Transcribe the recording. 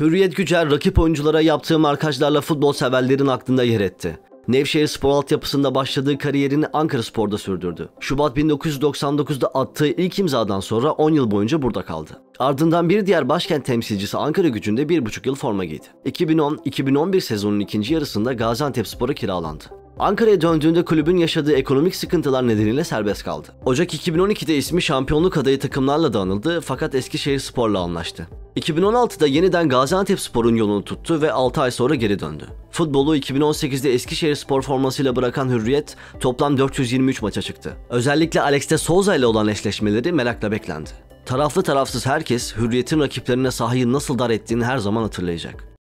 Hürriyet Gücer rakip oyunculara yaptığı markajlarla futbol severlerin aklında yer etti. Nevşehir spor altyapısında başladığı kariyerini Ankara Spor'da sürdürdü. Şubat 1999'da attığı ilk imzadan sonra 10 yıl boyunca burada kaldı. Ardından bir diğer başkent temsilcisi Ankara gücünde 1,5 yıl forma giydi. 2010-2011 sezonun ikinci yarısında Gaziantep Spor'a kiralandı. Ankara'ya döndüğünde kulübün yaşadığı ekonomik sıkıntılar nedeniyle serbest kaldı. Ocak 2012'de ismi şampiyonluk adayı takımlarla da anıldı fakat Eskişehir Spor'la anlaştı. 2016'da yeniden Gaziantep Spor'un yolunu tuttu ve 6 ay sonra geri döndü. Futbolu 2018'de Eskişehir Spor formasıyla bırakan Hürriyet toplam 423 maça çıktı. Özellikle Alex de Souza ile olan eşleşmeleri merakla beklendi. Taraflı tarafsız herkes Hürriyet'in rakiplerine sahayı nasıl dar ettiğini her zaman hatırlayacak.